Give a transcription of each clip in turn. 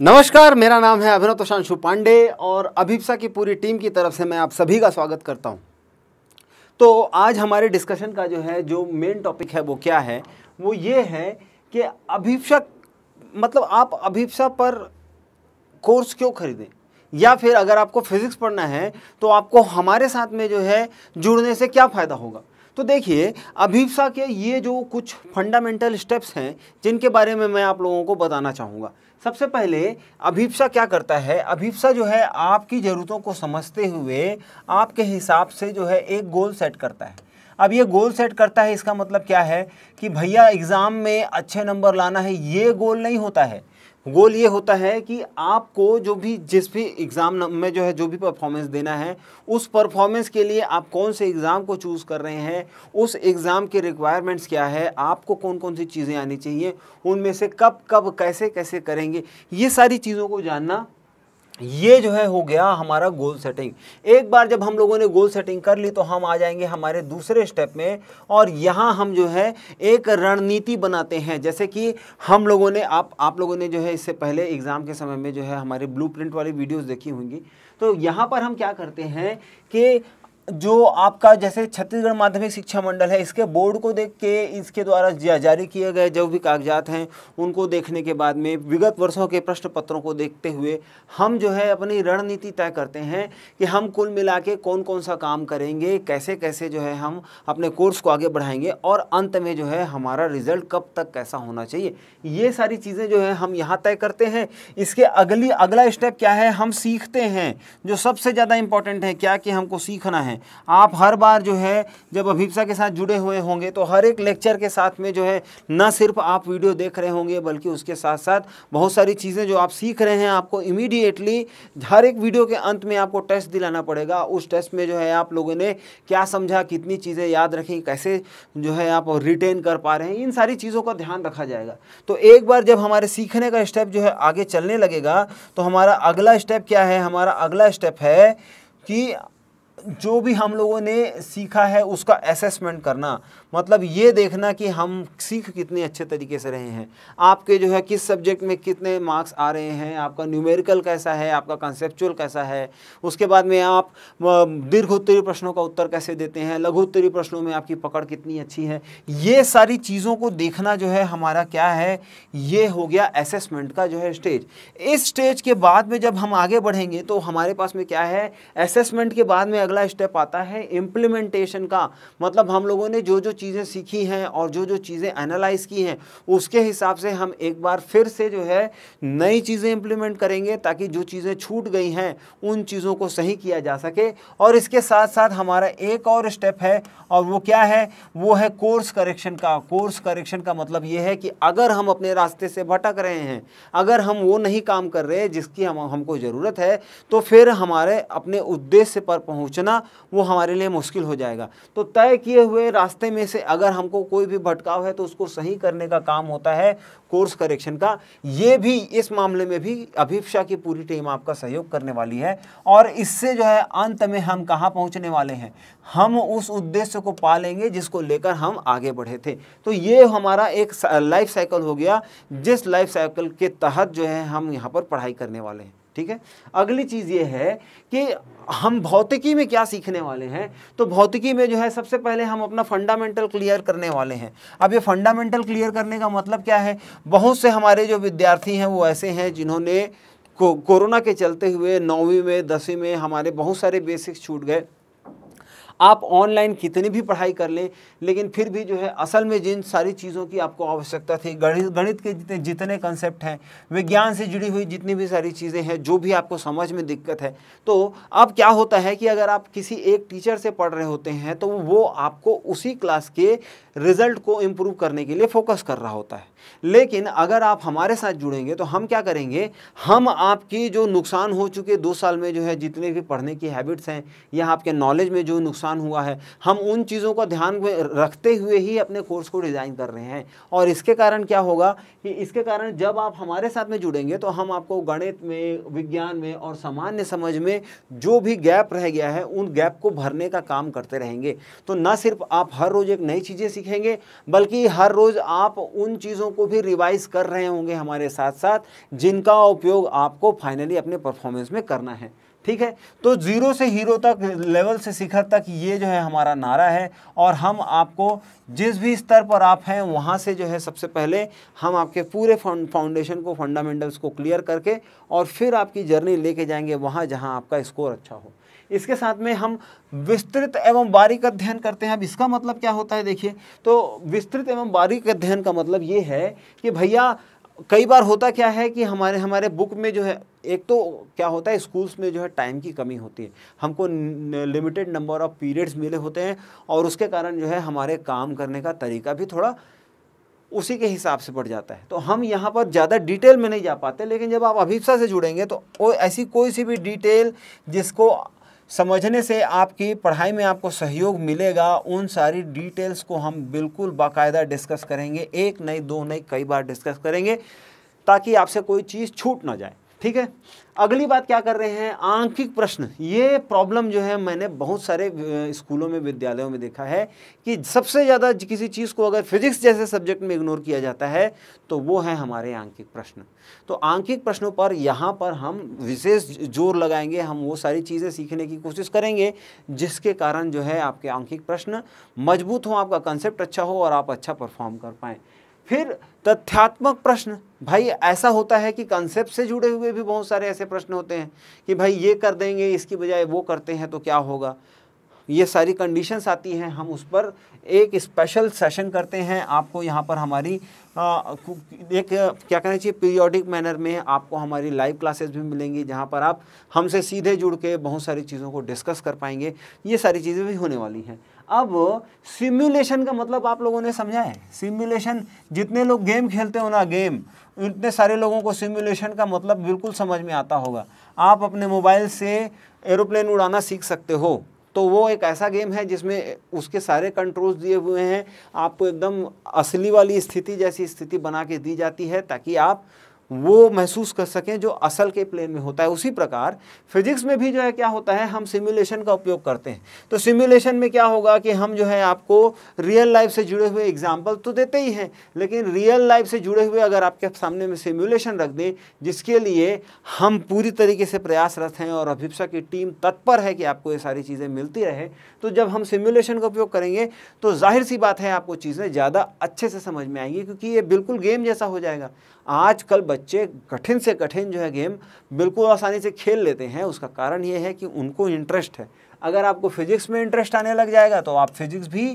नमस्कार मेरा नाम है अभिनव प्रशांशु पांडे और अभिप्सा की पूरी टीम की तरफ से मैं आप सभी का स्वागत करता हूं तो आज हमारे डिस्कशन का जो है जो मेन टॉपिक है वो क्या है वो ये है कि अभिप्सा मतलब आप अभिप्सा पर कोर्स क्यों खरीदें या फिर अगर आपको फिज़िक्स पढ़ना है तो आपको हमारे साथ में जो है जुड़ने से क्या फ़ायदा होगा तो देखिए अभिप्सा के ये जो कुछ फंडामेंटल स्टेप्स हैं जिनके बारे में मैं आप लोगों को बताना चाहूँगा सबसे पहले अभिप्सा क्या करता है अभिप्सा जो है आपकी ज़रूरतों को समझते हुए आपके हिसाब से जो है एक गोल सेट करता है अब ये गोल सेट करता है इसका मतलब क्या है कि भैया एग्ज़ाम में अच्छे नंबर लाना है ये गोल नहीं होता है गोल ये होता है कि आपको जो भी जिस भी एग्ज़ाम में जो है जो भी परफॉर्मेंस देना है उस परफॉर्मेंस के लिए आप कौन से एग्ज़ाम को चूज़ कर रहे हैं उस एग्ज़ाम के रिक्वायरमेंट्स क्या है आपको कौन कौन सी चीज़ें आनी चाहिए उनमें से कब कब कैसे कैसे करेंगे ये सारी चीज़ों को जानना ये जो है हो गया हमारा गोल सेटिंग एक बार जब हम लोगों ने गोल सेटिंग कर ली तो हम आ जाएंगे हमारे दूसरे स्टेप में और यहाँ हम जो है एक रणनीति बनाते हैं जैसे कि हम लोगों ने आप आप लोगों ने जो है इससे पहले एग्ज़ाम के समय में जो है हमारे ब्लूप्रिंट वाली वीडियोस देखी होंगी तो यहाँ पर हम क्या करते हैं कि जो आपका जैसे छत्तीसगढ़ माध्यमिक शिक्षा मंडल है इसके बोर्ड को देख के इसके द्वारा जारी किए गए जो भी कागजात हैं उनको देखने के बाद में विगत वर्षों के प्रश्न पत्रों को देखते हुए हम जो है अपनी रणनीति तय करते हैं कि हम कुल मिला के कौन कौन सा काम करेंगे कैसे कैसे जो है हम अपने कोर्स को आगे बढ़ाएंगे और अंत में जो है हमारा रिजल्ट कब तक कैसा होना चाहिए ये सारी चीज़ें जो है हम यहाँ तय करते हैं इसके अगली अगला स्टेप क्या है हम सीखते हैं जो सबसे ज़्यादा इम्पॉर्टेंट है क्या कि हमको सीखना है हैं आप हर बार जो है जब अभिप्सा के साथ जुड़े हुए होंगे तो हर एक लेक्चर के साथ में जो है न सिर्फ आप वीडियो देख रहे होंगे बल्कि उसके साथ साथ बहुत सारी चीज़ें जो आप सीख रहे हैं आपको इमीडिएटली हर एक वीडियो के अंत में आपको टेस्ट दिलाना पड़ेगा उस टेस्ट में जो है आप लोगों ने क्या समझा कितनी चीज़ें याद रखी कैसे जो है आप रिटेन कर पा रहे हैं इन सारी चीज़ों का ध्यान रखा जाएगा तो एक बार जब हमारे सीखने का स्टेप जो है आगे चलने लगेगा तो हमारा अगला स्टेप क्या है हमारा अगला स्टेप है कि जो भी हम लोगों ने सीखा है उसका असेसमेंट करना मतलब ये देखना कि हम सीख कितने अच्छे तरीके से रहे हैं आपके जो है किस सब्जेक्ट में कितने मार्क्स आ रहे हैं आपका न्यूमेरिकल कैसा है आपका कंसेप्चुअल कैसा है उसके बाद में आप दीर्घ उत्तरीय प्रश्नों का उत्तर कैसे देते हैं लघु उत्तरीय प्रश्नों में आपकी पकड़ कितनी अच्छी है ये सारी चीज़ों को देखना जो है हमारा क्या है ये हो गया असेसमेंट का जो है स्टेज इस स्टेज के बाद में जब हम आगे बढ़ेंगे तो हमारे पास में क्या है असेसमेंट के बाद में अगला स्टेप आता है इम्प्लीमेंटेशन का मतलब हम लोगों ने जो जो चीज़ें सीखी हैं और जो जो चीज़ें एनालाइज की हैं उसके हिसाब से हम एक बार फिर से जो है नई चीज़ें इम्प्लीमेंट करेंगे ताकि जो चीज़ें छूट गई हैं उन चीज़ों को सही किया जा सके और इसके साथ साथ हमारा एक और स्टेप है और वो क्या है वो है कोर्स करेक्शन का कोर्स करेक्शन का मतलब ये है कि अगर हम अपने रास्ते से भटक रहे हैं अगर हम वो नहीं काम कर रहे जिसकी हम हमको ज़रूरत है तो फिर हमारे अपने उद्देश्य पर पहुंचना वो हमारे लिए मुश्किल हो जाएगा तो तय किए हुए रास्ते में से अगर हमको कोई भी भटकाव है तो उसको सही करने का काम होता है कोर्स करेक्शन का ये भी इस मामले में भी अभिपक्षा की पूरी टीम आपका सहयोग करने वाली है और इससे जो है अंत में हम कहाँ पहुँचने वाले हैं हम उस उद्देश्य को पा लेंगे जिसको लेकर हम आगे बढ़े थे तो ये हमारा एक लाइफ साइकिल हो गया जिस लाइफ साइकिल के तहत जो है हम यहाँ पर पढ़ाई करने वाले हैं ठीक है अगली चीज़ ये है कि हम भौतिकी में क्या सीखने वाले हैं तो भौतिकी में जो है सबसे पहले हम अपना फंडामेंटल क्लियर करने वाले हैं अब ये फंडामेंटल क्लियर करने का मतलब क्या है बहुत से हमारे जो विद्यार्थी हैं वो ऐसे हैं जिन्होंने को, कोरोना के चलते हुए नौवीं में दसवीं में हमारे बहुत सारे बेसिक्स छूट गए आप ऑनलाइन कितनी भी पढ़ाई कर लें लेकिन फिर भी जो है असल में जिन सारी चीज़ों की आपको आवश्यकता थी गणित गणित के जितने जितने कंसेप्ट हैं विज्ञान से जुड़ी हुई जितनी भी सारी चीज़ें हैं जो भी आपको समझ में दिक्कत है तो अब क्या होता है कि अगर आप किसी एक टीचर से पढ़ रहे होते हैं तो वो आपको उसी क्लास के रिजल्ट को इम्प्रूव करने के लिए फोकस कर रहा होता है लेकिन अगर आप हमारे साथ जुड़ेंगे तो हम क्या करेंगे हम आपकी जो नुकसान हो चुके दो साल में जो है जितने भी पढ़ने की हैबिट्स हैं या आपके नॉलेज में जो नुकसान हुआ है हम उन चीज़ों को ध्यान में रखते हुए ही अपने कोर्स को डिज़ाइन कर रहे हैं और इसके कारण क्या होगा कि इसके कारण जब आप हमारे साथ में जुड़ेंगे तो हम आपको गणित में विज्ञान में और सामान्य समझ में जो भी गैप रह गया है उन गैप को भरने का काम करते रहेंगे तो न सिर्फ आप हर रोज़ एक नई चीज़ें सीखेंगे बल्कि हर रोज़ आप उन चीज़ों को भी रिवाइज कर रहे होंगे हमारे साथ साथ जिनका उपयोग आपको फाइनली अपने परफॉर्मेंस में करना है ठीक है तो ज़ीरो से हीरो तक लेवल से शिखर तक ये जो है हमारा नारा है और हम आपको जिस भी स्तर पर आप हैं वहाँ से जो है सबसे पहले हम आपके पूरे फाउंडेशन को फंडामेंटल्स को क्लियर करके और फिर आपकी जर्नी लेके जाएंगे वहाँ जहाँ आपका स्कोर अच्छा हो इसके साथ में हम विस्तृत एवं बारीक अध्ययन करते हैं अब इसका मतलब क्या होता है देखिए तो विस्तृत एवं बारीक अध्ययन का मतलब ये है कि भैया कई बार होता क्या है कि हमारे हमारे बुक में जो है एक तो क्या होता है स्कूल्स में जो है टाइम की कमी होती है हमको लिमिटेड नंबर ऑफ पीरियड्स मिले होते हैं और उसके कारण जो है हमारे काम करने का तरीका भी थोड़ा उसी के हिसाब से बढ़ जाता है तो हम यहाँ पर ज़्यादा डिटेल में नहीं जा पाते लेकिन जब आप अभिप्सा से जुड़ेंगे तो ऐसी कोई सी भी डिटेल जिसको समझने से आपकी पढ़ाई में आपको सहयोग मिलेगा उन सारी डिटेल्स को हम बिल्कुल बाकायदा डिस्कस करेंगे एक नहीं दो नहीं कई बार डिस्कस करेंगे ताकि आपसे कोई चीज़ छूट ना जाए ठीक है अगली बात क्या कर रहे हैं आंकिक प्रश्न ये प्रॉब्लम जो है मैंने बहुत सारे स्कूलों में विद्यालयों में देखा है कि सबसे ज़्यादा किसी चीज़ को अगर फिजिक्स जैसे सब्जेक्ट में इग्नोर किया जाता है तो वो है हमारे आंकिक प्रश्न तो आंकिक प्रश्नों पर यहाँ पर हम विशेष जोर लगाएंगे हम वो सारी चीज़ें सीखने की कोशिश करेंगे जिसके कारण जो है आपके आंकिक प्रश्न मजबूत हों आपका कंसेप्ट अच्छा हो और आप अच्छा परफॉर्म कर पाएँ फिर तथ्यात्मक प्रश्न भाई ऐसा होता है कि कंसेप्ट से जुड़े हुए भी बहुत सारे ऐसे प्रश्न होते हैं कि भाई ये कर देंगे इसकी बजाय वो करते हैं तो क्या होगा ये सारी कंडीशंस आती हैं हम उस पर एक स्पेशल सेशन करते हैं आपको यहाँ पर हमारी आ, एक क्या कहना चाहिए पीरियोडिक मैनर में आपको हमारी लाइव क्लासेस भी मिलेंगी जहाँ पर आप हमसे सीधे जुड़ के बहुत सारी चीज़ों को डिस्कस कर पाएंगे ये सारी चीज़ें भी होने वाली हैं अब सिमुलेशन का मतलब आप लोगों ने समझा है सिमुलेशन जितने लोग गेम खेलते हो ना गेम उतने सारे लोगों को सिमुलेशन का मतलब बिल्कुल समझ में आता होगा आप अपने मोबाइल से एरोप्लेन उड़ाना सीख सकते हो तो वो एक ऐसा गेम है जिसमें उसके सारे कंट्रोल्स दिए हुए हैं आपको एकदम असली वाली स्थिति जैसी स्थिति बना के दी जाती है ताकि आप वो महसूस कर सकें जो असल के प्लेन में होता है उसी प्रकार फिजिक्स में भी जो है क्या होता है हम सिमुलेशन का उपयोग करते हैं तो सिमुलेशन में क्या होगा कि हम जो है आपको रियल लाइफ से जुड़े हुए एग्जाम्पल तो देते ही हैं लेकिन रियल लाइफ से जुड़े हुए अगर आपके सामने में सिमुलेशन रख दें जिसके लिए हम पूरी तरीके से प्रयासरत हैं और अभिप्सा की टीम तत्पर है कि आपको ये सारी चीज़ें मिलती रहे तो जब हम सिम्युलेशन का उपयोग करेंगे तो जाहिर सी बात है आपको चीज़ें ज़्यादा अच्छे से समझ में आएंगी क्योंकि ये बिल्कुल गेम जैसा हो जाएगा आजकल बच्चे कठिन से कठिन जो है गेम बिल्कुल आसानी से खेल लेते हैं उसका कारण ये है कि उनको इंटरेस्ट है अगर आपको फिजिक्स में इंटरेस्ट आने लग जाएगा तो आप फिजिक्स भी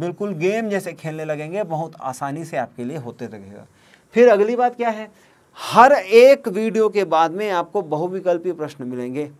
बिल्कुल गेम जैसे खेलने लगेंगे बहुत आसानी से आपके लिए होते रहेगा फिर अगली बात क्या है हर एक वीडियो के बाद में आपको बहुविकल्पी प्रश्न मिलेंगे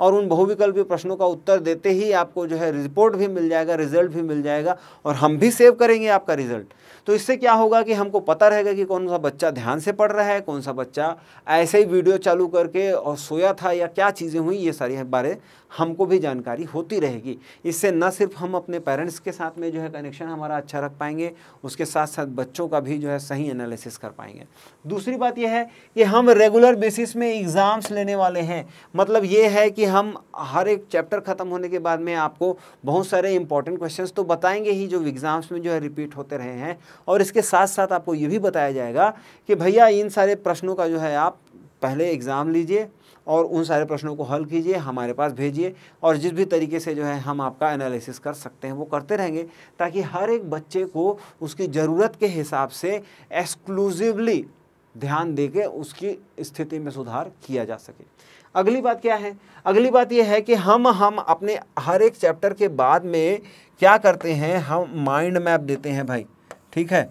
और उन बहुविकल्पीय प्रश्नों का उत्तर देते ही आपको जो है रिपोर्ट भी मिल जाएगा रिजल्ट भी मिल जाएगा और हम भी सेव करेंगे आपका रिजल्ट तो इससे क्या होगा कि हमको पता रहेगा कि कौन सा बच्चा ध्यान से पढ़ रहा है कौन सा बच्चा ऐसे ही वीडियो चालू करके और सोया था या क्या चीज़ें हुई ये सारी बारे हमको भी जानकारी होती रहेगी इससे न सिर्फ हम अपने पेरेंट्स के साथ में जो है कनेक्शन हमारा अच्छा रख पाएंगे उसके साथ साथ बच्चों का भी जो है सही एनालिसिस कर पाएंगे दूसरी बात यह है कि हम रेगुलर बेसिस में एग्ज़ाम्स लेने वाले हैं मतलब ये है कि कि हम हर एक चैप्टर ख़त्म होने के बाद में आपको बहुत सारे इंपॉर्टेंट क्वेश्चन तो बताएंगे ही जो एग्ज़ाम्स में जो है रिपीट होते रहे हैं और इसके साथ साथ आपको ये भी बताया जाएगा कि भैया इन सारे प्रश्नों का जो है आप पहले एग्ज़ाम लीजिए और उन सारे प्रश्नों को हल कीजिए हमारे पास भेजिए और जिस भी तरीके से जो है हम आपका एनालिसिस कर सकते हैं वो करते रहेंगे ताकि हर एक बच्चे को उसकी ज़रूरत के हिसाब से एक्सक्लूसिवली ध्यान दे के उसकी स्थिति में सुधार किया जा सके अगली बात क्या है अगली बात यह है कि हम हम अपने हर एक चैप्टर के बाद में क्या करते हैं हम माइंड मैप देते हैं भाई ठीक है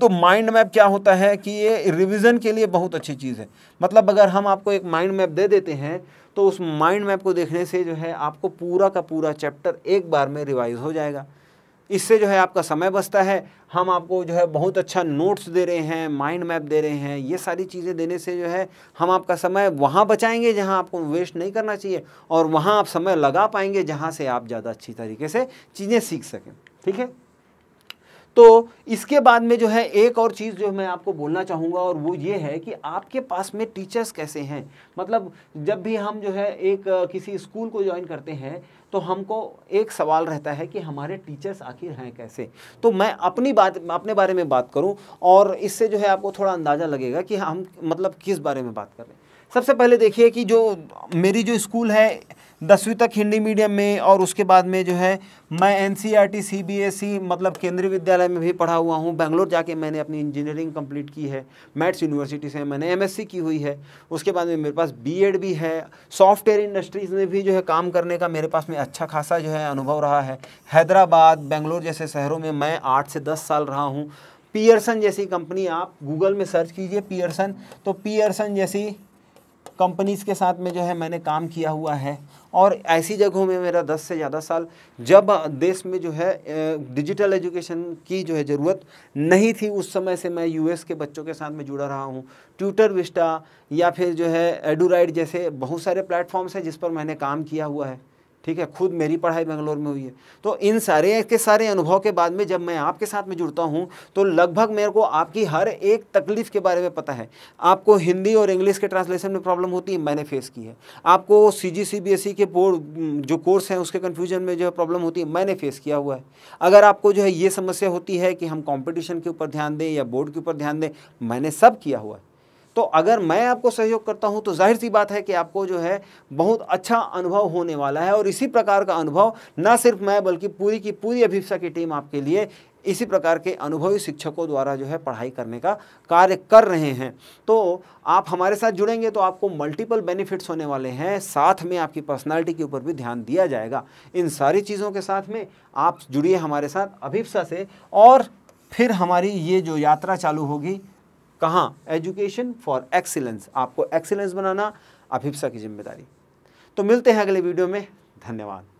तो माइंड मैप क्या होता है कि ये रिवीजन के लिए बहुत अच्छी चीज़ है मतलब अगर हम आपको एक माइंड मैप दे देते हैं तो उस माइंड मैप को देखने से जो है आपको पूरा का पूरा चैप्टर एक बार में रिवाइज हो जाएगा इससे जो है आपका समय बचता है हम आपको जो है बहुत अच्छा नोट्स दे रहे हैं माइंड मैप दे रहे हैं ये सारी चीज़ें देने से जो है हम आपका समय वहाँ बचाएंगे जहाँ आपको वेस्ट नहीं करना चाहिए और वहाँ आप समय लगा पाएंगे जहाँ से आप ज़्यादा अच्छी तरीके से चीज़ें सीख सकें ठीक है तो इसके बाद में जो है एक और चीज़ जो मैं आपको बोलना चाहूँगा और वो ये है कि आपके पास में टीचर्स कैसे हैं मतलब जब भी हम जो है एक किसी स्कूल को ज्वाइन करते हैं तो हमको एक सवाल रहता है कि हमारे टीचर्स आखिर हैं कैसे तो मैं अपनी बात अपने बारे में बात करूँ और इससे जो है आपको थोड़ा अंदाज़ा लगेगा कि हम मतलब किस बारे में बात कर रहे हैं सबसे पहले देखिए कि जो मेरी जो स्कूल है दसवीं तक हिंदी मीडियम में और उसके बाद में जो है मैं एन सी e e, मतलब केंद्रीय विद्यालय में भी पढ़ा हुआ हूँ बेंगलोर जाके मैंने अपनी इंजीनियरिंग कंप्लीट की है मैट्स यूनिवर्सिटी से मैंने एमएससी की हुई है उसके बाद में मेरे पास बीएड भी है सॉफ्टवेयर इंडस्ट्रीज़ में भी जो है काम करने का मेरे पास में अच्छा खासा जो है अनुभव रहा है हैदराबाद बेंगलोर जैसे शहरों में मैं आठ से दस साल रहा हूँ पियर्सन जैसी कंपनी आप गूगल में सर्च कीजिए पियर्सन तो पियर्सन जैसी कंपनीज़ के साथ में जो है मैंने काम किया हुआ है और ऐसी जगहों में मेरा 10 से ज़्यादा साल जब देश में जो है डिजिटल एजुकेशन की जो है ज़रूरत नहीं थी उस समय से मैं यूएस के बच्चों के साथ में जुड़ा रहा हूँ ट्यूटर विस्टा या फिर जो है एडूराइड जैसे बहुत सारे प्लेटफॉर्म्स हैं जिस पर मैंने काम किया हुआ है ठीक है खुद मेरी पढ़ाई बेंगलोर में हुई है तो इन सारे के सारे अनुभव के बाद में जब मैं आपके साथ में जुड़ता हूँ तो लगभग मेरे को आपकी हर एक तकलीफ़ के बारे में पता है आपको हिंदी और इंग्लिश के ट्रांसलेशन में प्रॉब्लम होती है मैंने फेस की है आपको सी जी सी बी एस ई के बोर्ड जो कोर्स हैं उसके कन्फ्यूजन में जो है प्रॉब्लम होती है मैंने फेस किया हुआ है अगर आपको जो है ये समस्या होती है कि हम कॉम्पिटिशन के ऊपर ध्यान दें या बोर्ड के ऊपर ध्यान दें मैंने सब किया हुआ है तो अगर मैं आपको सहयोग करता हूँ तो जाहिर सी बात है कि आपको जो है बहुत अच्छा अनुभव होने वाला है और इसी प्रकार का अनुभव ना सिर्फ मैं बल्कि पूरी की पूरी अभिप्सा की टीम आपके लिए इसी प्रकार के अनुभवी शिक्षकों द्वारा जो है पढ़ाई करने का कार्य कर रहे हैं तो आप हमारे साथ जुड़ेंगे तो आपको मल्टीपल बेनिफिट्स होने वाले हैं साथ में आपकी पर्सनालिटी के ऊपर भी ध्यान दिया जाएगा इन सारी चीज़ों के साथ में आप जुड़िए हमारे साथ अभिप्सा से और फिर हमारी ये जो यात्रा चालू होगी कहाँ एजुकेशन फॉर एक्सीलेंस आपको एक्सीलेंस बनाना अभिप्सा की जिम्मेदारी तो मिलते हैं अगले वीडियो में धन्यवाद